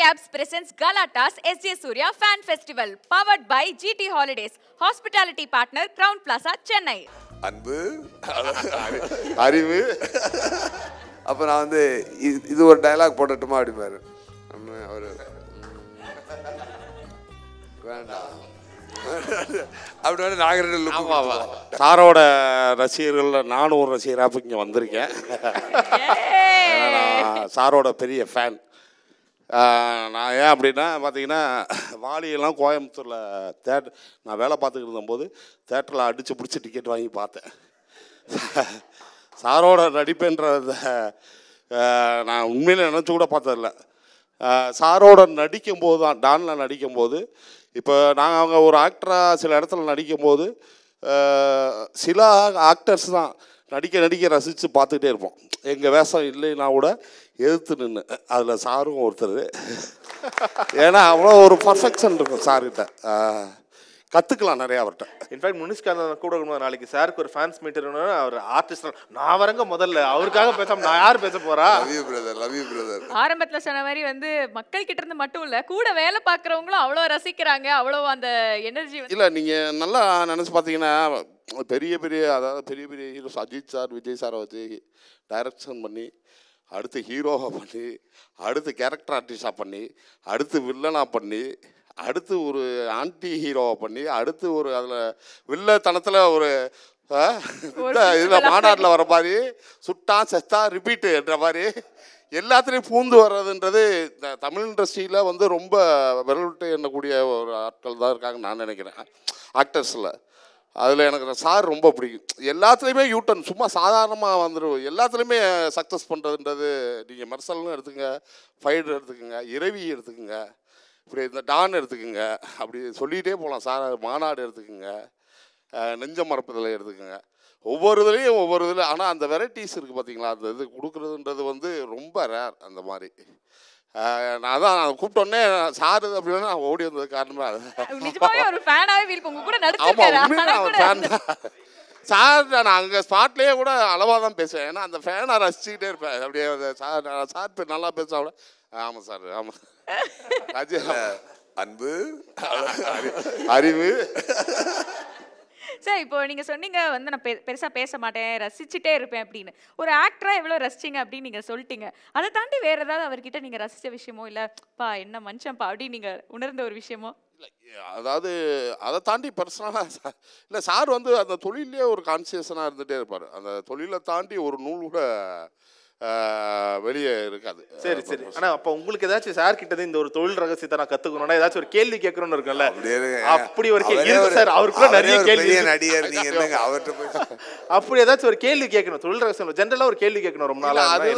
Cabs presents Galata's SJ Surya Fan Festival, powered by GT Holidays, hospitality partner Crown Plaza, Chennai. அன்பு அறிவு அப்ப நான் வந்து இது ஒரு டைலாக் போட்டுட்டுமா அப்படிம்பாரு நம்ம வேண்டாம் சாரோட ரசிகர்கள் நானும் ஒரு ரசிகராக இங்கே வந்திருக்கேன் சாரோட பெரிய ஃபேன் நான் ஏன் அப்படின்னா பார்த்தீங்கன்னா வாலியெல்லாம் கோயம்புத்தூரில் தேட் நான் வேலை பார்த்துக்கிட்டு இருந்தபோது தேட்டரில் அடித்து பிடிச்சி டிக்கெட் வாங்கி பார்த்தேன் சாரோட நடிப்புன்றத நான் உண்மையில் நினச்சி கூட பார்த்ததில்ல சாரோட நடிக்கும்போது தான் டானில் நடிக்கும்போது இப்போ நாங்கள் அவங்க ஒரு ஆக்டராக சில இடத்துல நடிக்கும்போது சில ஆக்டர்ஸ் தான் நடிக்க நடிக்க ரசித்து பார்த்துக்கிட்டே இருப்போம் எங்கள் வேஷம் இல்லைன்னா கூட எதிர்த்து நின்று அதில் சாரும் ஒருத்தர் ஏன்னா அவ்வளோ ஒரு பர்ஃபெக்ஷன் இருக்கும் சார்கிட்ட கற்றுக்கலாம் நிறையா அவர்கிட்ட இன்ஃபேக்ட் முனிஷ்காந்த் கூட நாளைக்கு சாருக்கு ஒரு ஃபேன்ஸ் இருக்கணும் அவர் ஆர்டிஸ்ட் நான் வரங்க முதல்ல அவருக்காக பேச நான் யார் பேச போறா லவ் பிரதர் லவ் பிரதர் ஆரம்பத்தில் சொன்ன மாதிரி வந்து மக்கள் கிட்ட இருந்து மட்டும் இல்லை கூட வேலை பார்க்குறவங்களும் அவ்வளோ ரசிக்கிறாங்க அவ்வளோ அந்த எனர்ஜி இல்லை நீங்கள் நல்லா நினச்சி பார்த்தீங்கன்னா பெரிய பெரிய அதாவது பெரிய பெரிய ஹீரோஸ் அஜித் சார் விஜய் சாரை வச்சு டைரக்ஷன் பண்ணி அடுத்து ஹீரோவாக பண்ணி அடுத்து கேரக்டர் ஆர்டிஸ்டாக பண்ணி அடுத்து வில்லனாக பண்ணி அடுத்து ஒரு ஆன்டி ஹீரோவை பண்ணி அடுத்து ஒரு அதில் வில்லத்தனத்தில் ஒரு இதில் மாநாட்டில் வர மாதிரி சுட்டான் செத்தா ரிப்பீட்டு என்ற மாதிரி எல்லாத்துலேயும் பூந்து வர்றதுன்றது இந்த தமிழ் இண்டஸ்ட்ரியில் வந்து ரொம்ப விரல்விட்டு எண்ணக்கூடிய ஒரு ஆட்கள் தான் இருக்காங்க நான் நினைக்கிறேன் ஆக்டர்ஸில் அதில் எனக்கு சார் ரொம்ப பிடிக்கும் எல்லாத்துலேயுமே யூட்டன் சும்மா சாதாரணமாக வந்துடும் எல்லாத்துலேயுமே சக்ஸஸ் பண்ணுறதுன்றது நீங்கள் மெர்சல்னு எடுத்துக்கங்க ஃபைடு எடுத்துக்கோங்க இரவி எடுத்துக்கோங்க இப்படி இந்த டான் எடுத்துக்கோங்க அப்படி சொல்லிகிட்டே போகலாம் சார் மாநாடு எடுத்துக்கோங்க நெஞ்ச மரப்புதலை எடுத்துக்கோங்க ஒவ்வொரு இதுலேயும் ஒவ்வொரு இதில் ஆனால் அந்த வெரைட்டிஸ் இருக்குது பார்த்தீங்களா அந்த இது கொடுக்குறதுன்றது வந்து ரொம்ப ரேர் அந்த மாதிரி நான் தான் கூப்பிட்டோன்னே சார் அப்படின்னா நான் ஓடி வந்தது காரணமே அது நிஜமாவே ஒரு சார் நான் அங்கே ஸ்பாட்லேயே கூட அளவாக தான் பேசுவேன் ஏன்னா அந்த ஃபேனை ரசிச்சுக்கிட்டே இருப்பேன் அப்படியே சார் சார் பேர் நல்லா கூட ஆமாம் சார் ஆமாம் அஜய் அன்பு அறிவு சார் இப்போ நீங்கள் சொன்னீங்க வந்து நான் பெ பெருசாக பேச மாட்டேன் ரசிச்சுட்டே இருப்பேன் அப்படின்னு ஒரு ஆக்டராக எவ்வளோ ரசிச்சிங்க அப்படின்னு நீங்கள் சொல்லிட்டீங்க அதை தாண்டி வேறு ஏதாவது அவர்கிட்ட நீங்கள் ரசித்த விஷயமோ இல்ல பா என்ன பா அப்படின்னு நீங்கள் உணர்ந்த ஒரு விஷயமோ அதாவது அதை தாண்டி பர்சனலாக இல்லை சார் வந்து அந்த தொழிலே ஒரு கான்சியஸனாக இருந்துகிட்டே இருப்பார் அந்த தொழிலை தாண்டி ஒரு நூல் கூட வெளியே இருக்காது சரி சரி ஆனா அப்ப உங்களுக்கு ஏதாச்சும் சார் கிட்ட இந்த ஒரு தொழில் ரகசியத்தை நான் கத்துக்கணும்னா ஏதாச்சும் ஒரு கேள்வி கேட்கணும்னு இருக்கும்ல அப்படி ஒரு கேள்வி சார் அவருக்குள்ள நிறைய கேள்வி நடிகர் நீங்க அவர்கிட்ட போய் அப்படி ஏதாச்சும் ஒரு கேள்வி கேட்கணும் தொழில் ரகசியம் ஜென்ரலா ஒரு கேள்வி கேட்கணும் ரொம்ப நாள் அது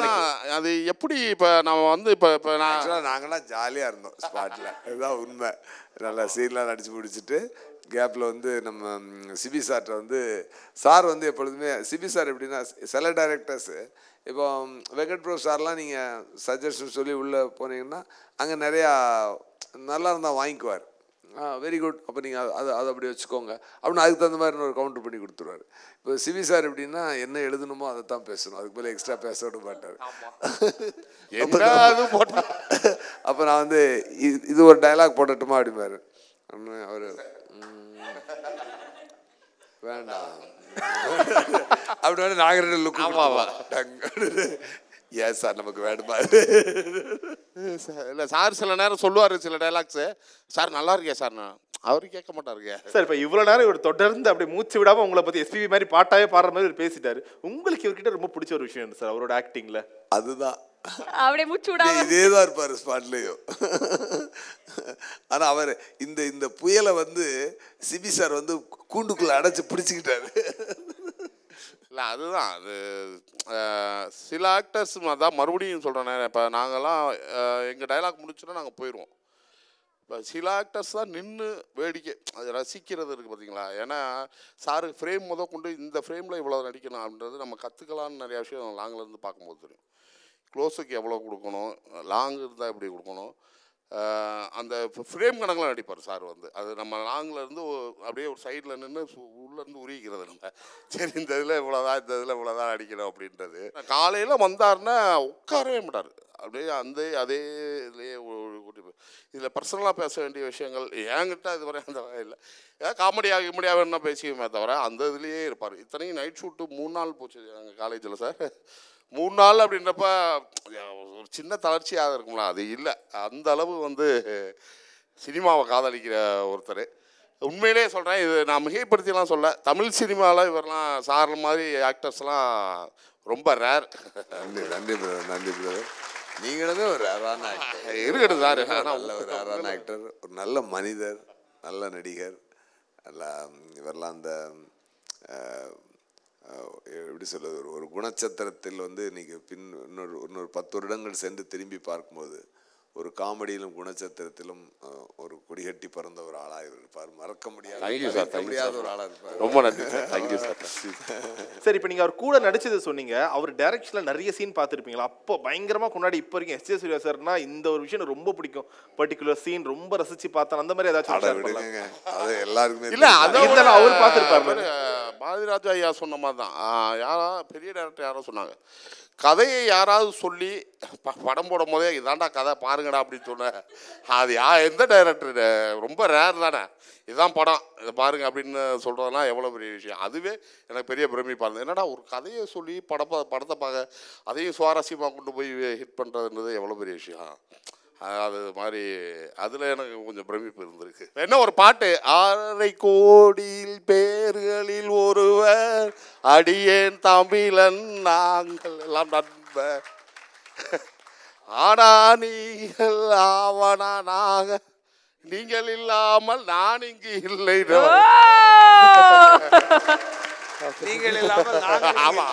அது எப்படி இப்ப நம்ம வந்து இப்ப இப்ப நான் நாங்களாம் இருந்தோம் ஸ்பாட்ல இதுதான் உண்மை நல்லா சீன்லாம் நடிச்சு முடிச்சுட்டு கேப்பில் வந்து நம்ம சிபி சார்கிட்ட வந்து சார் வந்து எப்பொழுதுமே சிபி சார் எப்படின்னா சில டைரக்டர்ஸு இப்போ வெங்கட் ப்ரோ சார்லாம் நீங்கள் சஜஷன் சொல்லி உள்ளே போனீங்கன்னா அங்கே நிறையா நல்லா இருந்தால் வாங்கிக்குவார் வெரி குட் அப்போ நீங்கள் அது அதை அப்படி வச்சுக்கோங்க அப்படின்னு அதுக்கு தகுந்த மாதிரி ஒரு கவுண்டர் பண்ணி கொடுத்துருவாரு இப்போ சிவி சார் எப்படின்னா என்ன எழுதணுமோ அதை தான் பேசணும் அதுக்கு மேலே எக்ஸ்ட்ரா பேச விட மாட்டார் அப்போ நான் வந்து இது ஒரு டைலாக் போடட்டுமா அப்படிமாரு அவர் வேண்டாம் அப்படின்னு நாகரட லுக் ஆமாவா ஏன் சார் நமக்கு வேணுமா இல்லை சார் சில நேரம் சொல்லுவார் சில டைலாக்ஸு சார் நல்லா இருக்கியா சார் நான் அவர் கேட்க மாட்டாருங்க சார் இப்போ இவ்வளோ நேரம் இவர் தொடர்ந்து அப்படி மூச்சு விடாமல் உங்களை பற்றி எஸ்பிபி மாதிரி பாட்டாவே பாடுற மாதிரி பேசிட்டார் உங்களுக்கு இவர்கிட்ட ரொம்ப பிடிச்ச ஒரு விஷயம் சார் அவரோட ஆக்டிங்கில் அதுதான் அப்படியே மூச்சு விடாம இதே தான் இருப்பார் ஸ்பாட்லேயும் ஆனால் அவர் இந்த இந்த புயலை வந்து சிபி சார் வந்து கூண்டுக்குள்ளே அடைச்சி பிடிச்சிக்கிட்டாரு இல்லை அதுதான் அது சில ஆக்டர்ஸ் தான் மறுபடியும் சொல்கிறேன் இப்போ நாங்கள்லாம் எங்கள் டைலாக் முடிச்சோன்னா நாங்கள் போயிடுவோம் இப்போ சில ஆக்டர்ஸ் தான் நின்று வேடிக்கை அது ரசிக்கிறது இருக்குது பார்த்தீங்களா ஏன்னா சாரு ஃப்ரேம் முத கொண்டு இந்த ஃப்ரேமில் இவ்வளோ நடிக்கணும் அப்படின்றது நம்ம கற்றுக்கலாம்னு நிறையா விஷயம் நாங்கள் இருந்து பார்க்கும்போது தெரியும் க்ளோஸுக்கு எவ்வளோ கொடுக்கணும் லாங் இருந்தால் எப்படி கொடுக்கணும் அந்த ஃப்ரேம் கணக்கெலாம் அடிப்பார் சார் வந்து அது நம்ம லாங்கில் இருந்து அப்படியே ஒரு சைடில் நின்று உள்ளேருந்து உரிக்கிறது நம்ம சரி இந்த இதில் இவ்வளோதான் இந்த இதில் இவ்வளோதான் அடிக்கணும் அப்படின்றது காலையில் வந்தார்னா உட்காரவே மாட்டார் அப்படியே அந்த அதே இதுலேயே கூட்டி இதில் பர்சனலாக பேச வேண்டிய விஷயங்கள் ஏங்கிட்ட இது வரை அந்த இல்லை ஏதாவது காமெடியாக கிமெடியாக என்ன பேசிக்குமே தவிர அந்த இதுலேயே இருப்பார் இத்தனையும் நைட் ஷூட்டு மூணு நாள் போச்சு எங்கள் காலேஜில் சார் மூணு நாள் அப்படின்றப்ப ஒரு சின்ன தளர்ச்சியாக இருக்கும்ல அது இல்லை அந்த அளவு வந்து சினிமாவை காதலிக்கிற ஒருத்தர் உண்மையிலே சொல்கிறேன் இது நான் மிகைப்படுத்திலாம் சொல்ல தமிழ் சினிமாவில் இவரெலாம் சார் மாதிரி ஆக்டர்ஸ்லாம் ரொம்ப ரேர் நன்றி நன்றி பிரதர் நன்றி பிரதர் நீங்களுமே ஒரு ரேரான ஆக்டர் இருக்கட்டும் சார் நல்ல ஒரு ரேரான ஆக்டர் ஒரு நல்ல மனிதர் நல்ல நடிகர் நல்லா இவரெல்லாம் அந்த எப்படி சொல்வது ஒரு குணச்சத்திரத்தில் வந்து இன்றைக்கி பின் இன்னொரு இன்னொரு பத்து வருடங்கள் சென்று திரும்பி பார்க்கும்போது ஒரு காமெடியிலும் குணச்சத்திரத்திலும் ஒரு கொடிகட்டி பறந்த ஒரு ஆளாக இருப்பார் மறக்க முடியாது முடியாத ஒரு ஆளாக இருப்பார் ரொம்ப நன்றி தேங்க்யூ சார் சரி இப்போ நீங்கள் அவர் கூட நடிச்சது சொன்னீங்க அவர் டைரக்ஷனில் நிறைய சீன் பார்த்துருப்பீங்களா அப்போ பயங்கரமாக கொண்டாடி இப்போ வரைக்கும் எஸ் ஜே சூர்யா சார்னா இந்த ஒரு விஷயம் ரொம்ப பிடிக்கும் பர்டிகுலர் சீன் ரொம்ப ரசித்து பார்த்தேன் அந்த மாதிரி ஏதாச்சும் அது எல்லாருக்குமே இல்லை அதை அவர் பார்த்துருப்பாரு பாரதிராஜ ஐயா சொன்ன மாதிரி தான் யாரா பெரிய டேரக்டர் யாரோ சொன்னாங்க கதையை யாராவது சொல்லி ப படம் போடும் போதே இதாண்டா கதை பாருங்கடா அப்படின்னு சொன்னேன் அது யா எந்த டைரக்டர் ரொம்ப ரேர் தானே இதுதான் படம் இதை பாருங்க அப்படின்னு சொல்கிறதுனா எவ்வளோ பெரிய விஷயம் அதுவே எனக்கு பெரிய பிரமிப்பாக இருந்தது என்னடா ஒரு கதையை சொல்லி படப்ப படத்தை பார்க்க அதையும் சுவாரஸ்யமாக கொண்டு போய் ஹிட் பண்ணுறதுன்றது எவ்வளோ பெரிய விஷயம் அது மாதிரி அதில் எனக்கு கொஞ்சம் பிரமிப்பு இருந்திருக்கு என்ன ஒரு பாட்டு ஆறரை கோடியில் பேர்களில் ஒருவர் அடியேன் தமிழன் நாங்கள் எல்லாம் நண்ப ஆனா நீங்கள் ஆவனா நாங்க நீங்கள் இல்லாமல் நான் இங்கு இல்லை நீங்கள் இல்லாமல் ஆமா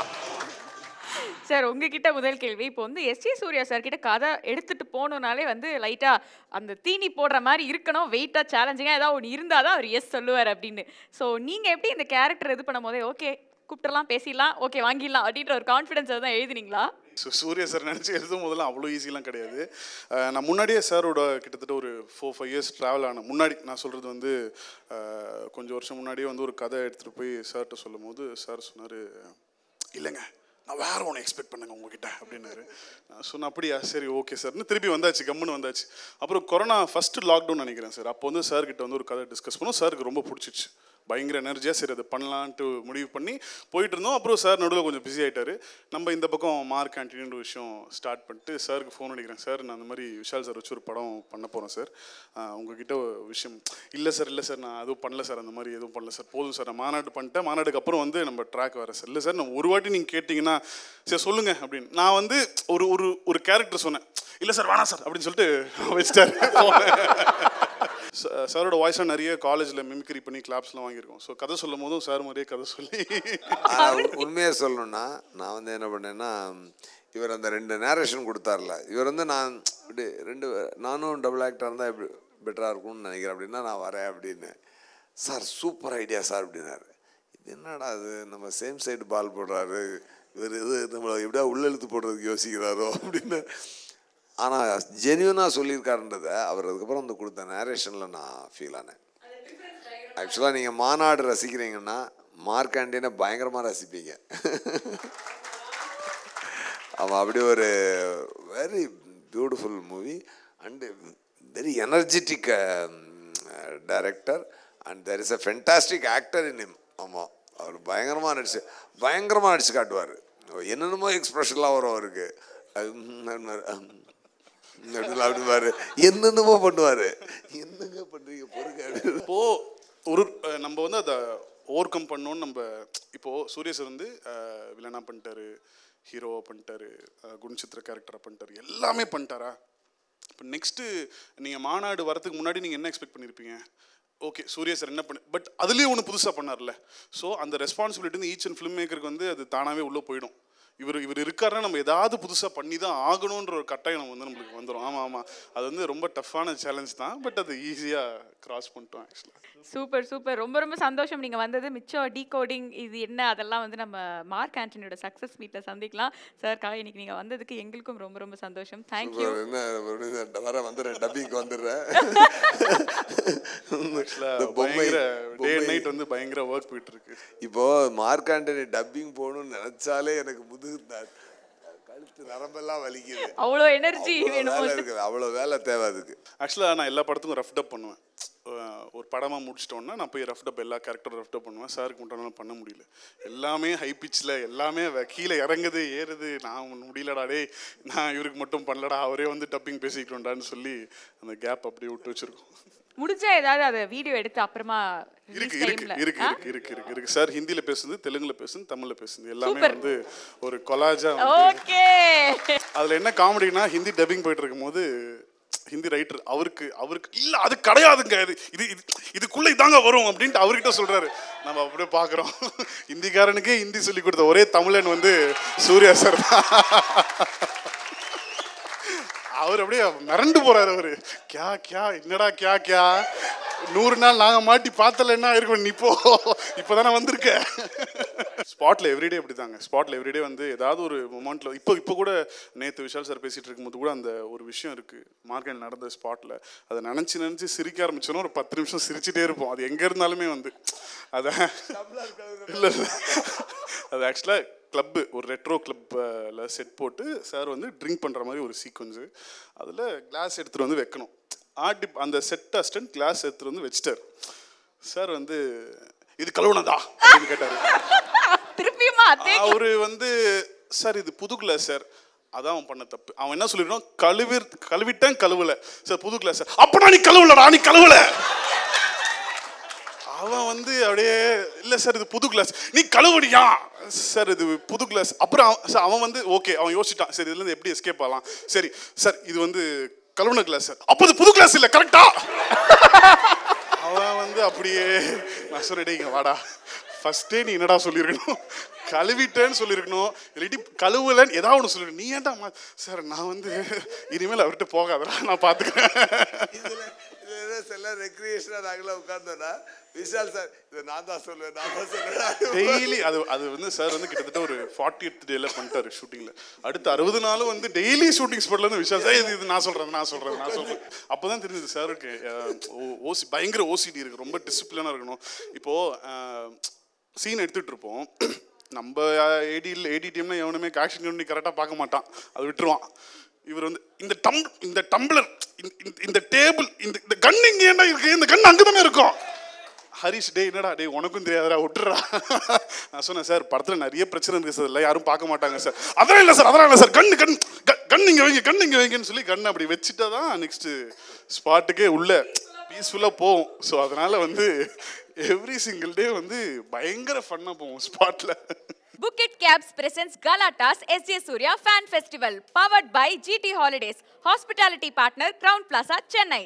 சார் உங்ககிட்ட முதல் கேள்வி இப்போ வந்து எஸ் ஏ சூர்யா சார் கிட்ட கதை எடுத்துட்டு போகணுன்னாலே வந்து லைட்டா அந்த தீனி போடுற மாதிரி இருக்கணும் வெயிட்டா சேலஞ்சிங்காக ஏதாவது ஒன்று இருந்தால் தான் அவர் எஸ் சொல்லுவார் அப்படின்னு ஸோ நீங்கள் எப்படி இந்த கேரக்டர் இது பண்ணும் போதே ஓகே கூப்பிட்டுலாம் பேசிடலாம் ஓகே வாங்கிடலாம் அப்படின்ற ஒரு கான்ஃபிடன்ஸ் தான் எழுதினீங்களா ஸோ சூரிய சார் நினச்சி எழுதும் போதெல்லாம் அவ்வளோ ஈஸிலாம் கிடையாது நான் முன்னாடியே சாரோட கிட்டத்தட்ட ஒரு ஃபோர் ஃபைவ் இயர்ஸ் ட்ராவல் ஆன முன்னாடி நான் சொல்கிறது வந்து கொஞ்சம் வருஷம் முன்னாடியே வந்து ஒரு கதை எடுத்துகிட்டு போய் சார்கிட்ட சொல்லும் போது சார் சொன்னார் இல்லைங்க நான் வேறு ஒன்று எக்ஸ்பெக்ட் பண்ணுங்க உங்ககிட்ட அப்படின்னாரு நான் சொன்னேன் அப்படியா சரி ஓகே சார்னு திருப்பி வந்தாச்சு கம்முன்னு வந்தாச்சு அப்புறம் கொரோனா ஃபஸ்ட்டு லாக்டவுன் நினைக்கிறேன் சார் அப்போ வந்து சார்கிட்ட வந்து ஒரு கதை டிஸ்கஸ் பண்ணோம் சாருக்கு ரொம்ப பிடிச்சிச்சு பயங்கர எனர்ஜியாக சரி அதை பண்ணலான்ட்டு முடிவு பண்ணி போயிட்டு இருந்தோம் அப்புறம் சார் நடுவில் கொஞ்சம் பிஸி ஆகிட்டாரு நம்ம இந்த பக்கம் மார்க் ஆண்டின்ற விஷயம் ஸ்டார்ட் பண்ணிட்டு சாருக்கு ஃபோன் அடிக்கிறேன் சார் நான் அந்த மாதிரி விஷால் சார் வச்சு ஒரு படம் பண்ண போகிறேன் சார் உங்ககிட்ட விஷயம் இல்லை சார் இல்லை சார் நான் அதுவும் பண்ணல சார் அந்த மாதிரி எதுவும் பண்ணல சார் போதும் சார் நான் மாநாடு பண்ணிட்டேன் மாநாடுக்கு அப்புறம் வந்து நம்ம ட்ராக் வர சார் இல்லை சார் நான் ஒரு வாட்டி நீங்கள் கேட்டிங்கன்னா சரி சொல்லுங்க அப்படின்னு நான் வந்து ஒரு ஒரு ஒரு கேரக்டர் சொன்னேன் இல்லை சார் வேணாம் சார் அப்படின்னு சொல்லிட்டு வச்சுட்டாரு சாரோட வாய்ஸாக நிறைய காலேஜ்ல மிமிக்ரி பண்ணி கிளாப்ஸ்லாம் வாங்கியிருக்கோம் ஸோ கதை சொல்லும் போதும் சார் மாதிரியே கதை சொல்லி உண்மையாக சொல்லணும்னா நான் வந்து என்ன பண்ணேன்னா இவர் அந்த ரெண்டு நேரேஷன் கொடுத்தார்ல இவர் வந்து நான் இப்படி ரெண்டு நானும் டபுள் ஆக்டர் இருந்தால் எப்படி பெட்டராக இருக்கும்னு நினைக்கிறேன் அப்படின்னா நான் வரேன் அப்படின்னு சார் சூப்பர் ஐடியா சார் அப்படின்னாரு இது என்னடா அது நம்ம சேம் சைடு பால் போடுறாரு இவர் எது நம்மளை எப்படியா உள்ளெழுத்து போடுறதுக்கு யோசிக்கிறாரோ அப்படின்னு ஆனால் ஜென்யூனாக சொல்லியிருக்காருன்றதை அவர் அதுக்கப்புறம் வந்து கொடுத்த நேரேஷனில் நான் ஃபீல் ஆனேன் ஆக்சுவலாக நீங்கள் மாநாடு ரசிக்கிறீங்கன்னா மார்க்காண்டியனை பயங்கரமாக ரசிப்பீங்க அவன் அப்படி ஒரு very beautiful movie and very energetic director and there is a fantastic actor in him ஆமாம் அவர் பயங்கரமாக நடிச்சு பயங்கரமாக நடிச்சு காட்டுவார் என்னென்னமோ எக்ஸ்ப்ரெஷன்லாம் வரும் அவருக்கு அப்படிம்பாரு என்னென்னமோ பண்ணுவார் என்னங்க பண்ணுறீங்க பொறுக்க இப்போது ஒரு நம்ம வந்து அதை ஓவர் கம் பண்ணோன்னு நம்ம இப்போது சூரியஸ் வந்து வில்லனா பண்ணிட்டாரு ஹீரோவாக பண்ணிட்டாரு குணச்சித்திர கேரக்டராக பண்ணிட்டாரு எல்லாமே பண்ணிட்டாரா இப்போ நெக்ஸ்ட்டு நீங்கள் மாநாடு வரதுக்கு முன்னாடி நீங்கள் என்ன எக்ஸ்பெக்ட் பண்ணியிருப்பீங்க ஓகே சூரிய சார் என்ன பண்ணு பட் அதுலேயும் ஒன்று புதுசாக பண்ணார்ல ஸோ அந்த ரெஸ்பான்சிபிலிட்டி வந்து ஈச் அண்ட் ஃபிலிம் மேக்கருக்கு வந்து அது தானாகவே உள்ளே போயிடும் இவர் இவர் இருக்காருன்னா நம்ம ஏதாவது புதுசாக பண்ணி தான் ஆகணுன்ற ஒரு கட்டாயம் வந்து நம்மளுக்கு வந்துடும் ஆமாம் ஆமாம் அது வந்து ரொம்ப டஃப்பான சேலஞ்ச் தான் பட் அது ஈஸியாக கிராஸ் பண்ணிட்டோம் ஆக்சுவலாக சூப்பர் சூப்பர் ரொம்ப ரொம்ப சந்தோஷம் நீங்கள் வந்தது மிச்சம் டீகோடிங் இது என்ன அதெல்லாம் வந்து நம்ம மார்க் ஆண்டனியோட சக்ஸஸ் மீட்டில் சந்திக்கலாம் சார்க்காக இன்னைக்கு நீங்கள் வந்ததுக்கு எங்களுக்கும் ரொம்ப ரொம்ப சந்தோஷம் தேங்க்யூ என்ன வர வந்துடுறேன் டப்பிங்க்கு வந்துடுறேன் பயங்கர வந்து பயங்கர ஒர்க் போயிட்டு இருக்கு இப்போ மார்க் ஆண்டனி டப்பிங் போகணும்னு நினைச்சாலே எனக்கு முது வந்து கழுத்து நரம்பெல்லாம் வலிக்குது அவ்வளோ எனர்ஜி இருக்குது அவ்வளோ வேலை தேவை அதுக்கு ஆக்சுவலாக நான் எல்லா படத்துக்கும் ரஃப் டப் பண்ணுவேன் ஒரு படமாக முடிச்சிட்டோன்னா நான் போய் ரஃப் டப் எல்லா கேரக்டரும் ரஃப் டப் பண்ணுவேன் சாருக்கு மட்டும் பண்ண முடியல எல்லாமே ஹை பிச்சில் எல்லாமே கீழே இறங்குது ஏறுது நான் முடியலடா டே நான் இவருக்கு மட்டும் பண்ணலடா அவரே வந்து டப்பிங் பேசிக்கிறோண்டான்னு சொல்லி அந்த கேப் அப்படியே விட்டு வச்சுருக்கோம் முடிஞ்சா ஏதாவது அதை வீடியோ எடுத்து அப்புறமா இருக்கு இருக்கு இருக்கு இருக்கு இருக்கு இருக்கு இருக்கு சார் ஹிந்தியில பேசுது தெலுங்குல பேசுது தமிழ்ல பேசுது எல்லாமே வந்து ஒரு கொலாஜா ஓகே அதுல என்ன காமெடினா ஹிந்தி டப்பிங் போயிட்டு இருக்கும்போது ஹிந்தி ரைட்டர் அவருக்கு அவருக்கு இல்ல அது கிடையாதுங்க இது இது இதுக்குள்ள இதாங்க வரும் அப்படின்ட்டு அவர்கிட்ட சொல்றாரு நம்ம அப்படியே பாக்குறோம் ஹிந்திக்காரனுக்கே ஹிந்தி சொல்லி கொடுத்த ஒரே தமிழன் வந்து சூர்யா சார் தான் அவர் அப்படியே மிரண்டு போறாரு அவரு கியா கியா என்னடா கியா கியா நூறு நாள் நாங்கள் மாட்டி பார்த்தல என்ன ஆயிருக்கும் நீ இப்போ தானே வந்திருக்க ஸ்பாட்டில் எவ்ரிடே அப்படிதாங்க ஸ்பாட்ல ஸ்பாட்டில் எவ்ரிடே வந்து ஏதாவது ஒரு மொமெண்ட்டில் இப்போ இப்போ கூட நேற்று விஷால் சார் பேசிகிட்டு இருக்கும்போது கூட அந்த ஒரு விஷயம் இருக்குது மார்க்கெட் நடந்த ஸ்பாட்டில் அதை நினச்சி நினச்சி சிரிக்க ஆரம்பிச்சோன்னா ஒரு பத்து நிமிஷம் சிரிச்சிட்டே இருப்போம் அது எங்கே இருந்தாலுமே வந்து அதான் இல்ல இல்லை அது ஆக்சுவலாக கிளப்பு ஒரு ரெட்ரோ கிளப்பில் செட் போட்டு சார் வந்து ட்ரிங்க் பண்ணுற மாதிரி ஒரு சீக்வன்ஸு அதில் கிளாஸ் எடுத்துகிட்டு வந்து வைக்கணும் ஆர்டி அந்த செட் அஸ்டன்ட் கிளாஸ் எடுத்துகிட்டு வந்து வச்சிட்டார் சார் வந்து இது கழுவுனதா அப்படின்னு கேட்டார் அவர் வந்து சார் இது புது கிளாஸ் சார் அதான் அவன் பண்ண தப்பு அவன் என்ன சொல்லிடுறான் கழுவி கழுவிட்டேன் கழுவலை சார் புது கிளாஸ் சார் அப்பனா நீ கழுவலடா நீ கழுவலை அவன் வந்து அப்படியே இல்லை சார் இது புது கிளாஸ் நீ கழுவுடியா சார் இது புது கிளாஸ் அப்புறம் சார் அவன் வந்து ஓகே அவன் யோசிச்சிட்டான் சரி இதுலேருந்து எப்படி எஸ்கேப் ஆகலாம் சரி சார் இது வந்து கழுவுன கிளாஸ் சார் அப்போ புது கிளாஸ் இல்லை கரெக்டா அவன் வந்து அப்படியே நான் சொல்லிட்டேங்க வாடா ஃபஸ்ட்டே நீ என்னடா சொல்லியிருக்கணும் கழுவிட்டேன்னு சொல்லியிருக்கணும் இல்லாட்டி கழுவலன்னு ஏதாவது ஒன்று சொல்லிருக்கணும் நீ ஏன்டா சார் நான் வந்து இனிமேல் அவர்கிட்ட போகாதடா நான் பார்த்துக்கிறேன் லேடர்ஸ் எல்லாம் ரெக்ரியேஷனாக நாங்களாம் உட்கார்ந்தோன்னா விஷால் சார் இது நான் தான் சொல்லுவேன் நான் தான் சொல்லுவேன் டெய்லி அது அது வந்து சார் வந்து கிட்டத்தட்ட ஒரு ஃபார்ட்டி எய்த் டேல பண்ணிட்டாரு ஷூட்டிங்கில் அடுத்த அறுபது நாளும் வந்து டெய்லி ஷூட்டிங் ஷூட்டிங்ஸ் பண்ணலன்னு விஷால் சார் இது இது நான் சொல்கிறேன் நான் சொல்கிறேன் நான் சொல்கிறேன் அப்போ தான் தெரிஞ்சது இருக்கு ஓசி பயங்கர ஓசிடி இருக்கு ரொம்ப டிசிப்ளினாக இருக்கணும் இப்போது சீன் எடுத்துகிட்டு இருப்போம் நம்ம ஏடி ஏடிடிஎம்னா எவனுமே ஆக்ஷன் கம்பெனி கரெக்டாக பார்க்க மாட்டான் அது விட்டுருவான் இவர் வந்து இந்த டம் இந்த டம்ளர் இந்த டேபிள் இந்த இந்த கண் இங்க என்ன இருக்கு இந்த கண் அங்கே தானே இருக்கும் ஹரிஷ் டே என்னடா டே உனக்கும் தெரியாதடா விட்டுறா நான் சொன்னேன் சார் படத்தில் நிறைய பிரச்சனை இருக்குது சார் இல்லை யாரும் பார்க்க மாட்டாங்க சார் அதெல்லாம் இல்லை சார் அதெல்லாம் இல்லை சார் கண் கண் கண் இங்கே வைங்க கண் இங்கே வைங்கன்னு சொல்லி கண் அப்படி வச்சுட்டா தான் நெக்ஸ்ட்டு ஸ்பாட்டுக்கே உள்ளே பீஸ்ஃபுல்லாக போவோம் ஸோ அதனால் வந்து எவ்ரி சிங்கிள் டே வந்து பயங்கர ஃபன்னாக போவோம் ஸ்பாட்டில் Bucket Cabs presents Galatas SJ Surya Fan Festival, powered by GT Holidays, hospitality partner Crown Plaza, Chennai.